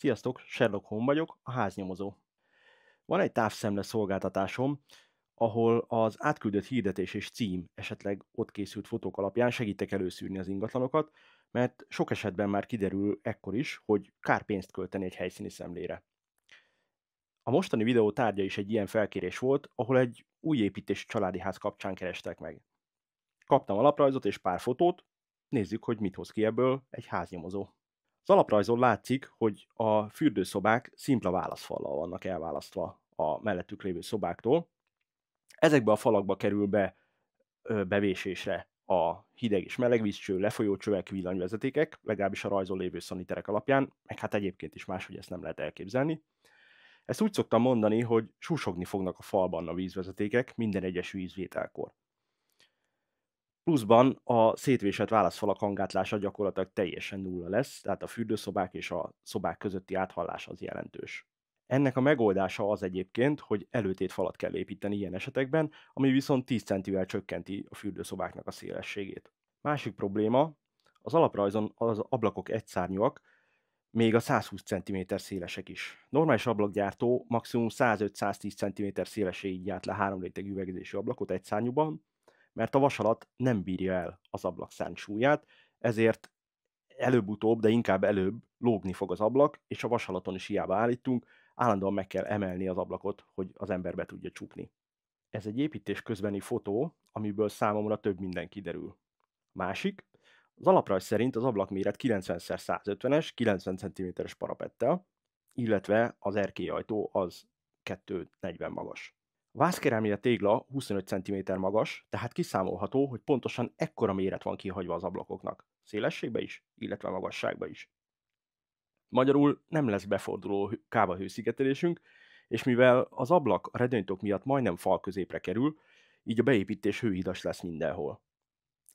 Sziasztok, Sherlock Holmes vagyok, a háznyomozó. Van egy távszemle szolgáltatásom, ahol az átküldött hirdetés és cím, esetleg ott készült fotók alapján segítek előszűrni az ingatlanokat, mert sok esetben már kiderül ekkor is, hogy kár pénzt költeni egy helyszíni szemlére. A mostani videó tárgya is egy ilyen felkérés volt, ahol egy új építés családi ház kapcsán kerestek meg. Kaptam alaprajzot és pár fotót, nézzük, hogy mit hoz ki ebből egy háznyomozó. Az alaprajzon látszik, hogy a fürdőszobák szimpla válaszfallal vannak elválasztva a mellettük lévő szobáktól. Ezekbe a falakba kerül be ö, bevésésre a hideg és meleg vízcső, csövek, villanyvezetékek, legalábbis a rajzon lévő szaniterek alapján, meg hát egyébként is máshogy ezt nem lehet elképzelni. Ezt úgy szoktam mondani, hogy súsogni fognak a falban a vízvezetékek minden egyes vízvételkor. Pluszban a szétvésett válaszfalak hangátlása gyakorlatilag teljesen nulla lesz, tehát a fürdőszobák és a szobák közötti áthallás az jelentős. Ennek a megoldása az egyébként, hogy előtét falat kell építeni ilyen esetekben, ami viszont 10 centivel csökkenti a fürdőszobáknak a szélességét. Másik probléma, az alaprajzon az ablakok egyszárnyúak, még a 120 cm szélesek is. Normális ablakgyártó maximum 105-110 cm szélesé így járt le réteg üvegezésű ablakot egy szárnyúban, mert a vasalat nem bírja el az ablak súlyát, ezért előbb-utóbb, de inkább előbb lógni fog az ablak, és a vasalaton is hiába állítunk, állandóan meg kell emelni az ablakot, hogy az ember be tudja csukni. Ez egy építés közbeni fotó, amiből számomra több minden kiderül. Másik, az alaprajz szerint az ablak méret 90 cm-es parapettel, illetve az erkélyajtó az 240 magas. A vászkerámia tégla 25 cm magas, tehát kiszámolható, hogy pontosan ekkora méret van kihagyva az ablakoknak, szélességbe is, illetve magasságba is. Magyarul nem lesz beforduló hőszigetelésünk, és mivel az ablak a redőnytok miatt majdnem fal középre kerül, így a beépítés hőhidas lesz mindenhol.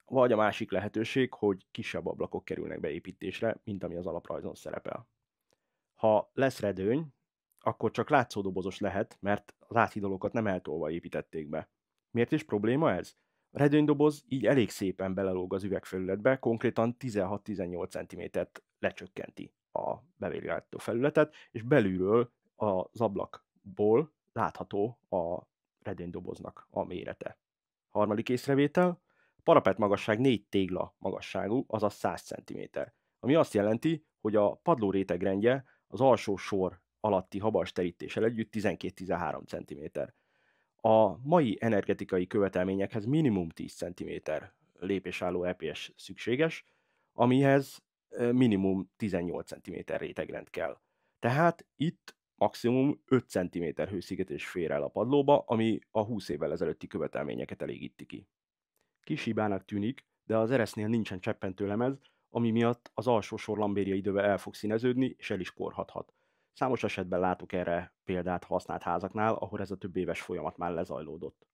Vagy a másik lehetőség, hogy kisebb ablakok kerülnek beépítésre, mint ami az alaprajzon szerepel. Ha lesz redőny, akkor csak látszódobozos lehet, mert az áthidalókat nem eltolva építették be. Miért is probléma ez? A redőnydoboz így elég szépen belelóg az üvegfelületbe, konkrétan 16-18 cm-t lecsökkenti a bevérgáltó felületet, és belülről az ablakból látható a redőnydoboznak a mérete. Harmadik észrevétel, parapet magasság 4 tégla magasságú, azaz 100 cm, ami azt jelenti, hogy a padló rétegrendje az alsó sor alatti habas terítéssel együtt 12-13 cm. A mai energetikai követelményekhez minimum 10 cm lépésálló EPS szükséges, amihez minimum 18 cm rétegrend kell. Tehát itt maximum 5 cm hőszigetés fér el a padlóba, ami a 20 évvel ezelőtti követelményeket elégíti ki. Kis hibának tűnik, de az eresznél nincsen cseppentőlemez, ami miatt az alsó sor lambéria idővel el fog színeződni és el is korhathat. Számos esetben látuk erre példát használt házaknál, ahol ez a több éves folyamat már lezajlódott.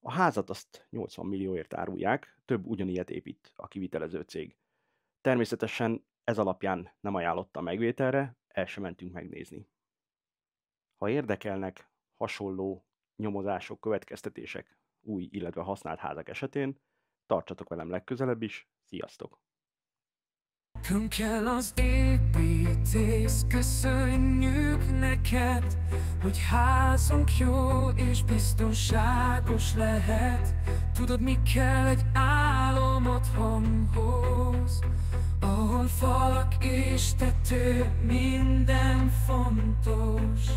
A házat azt 80 millióért árulják, több ugyanilyet épít a kivitelező cég. Természetesen ez alapján nem ajánlotta megvételre, el sem mentünk megnézni. Ha érdekelnek hasonló nyomozások, következtetések új, illetve használt házak esetén, tartsatok velem legközelebb is, sziasztok! kell az épi. Tész, köszönjük neked, hogy házunk jó és biztonságos lehet Tudod, mi kell egy álom otthonhoz Ahol falak és tető minden fontos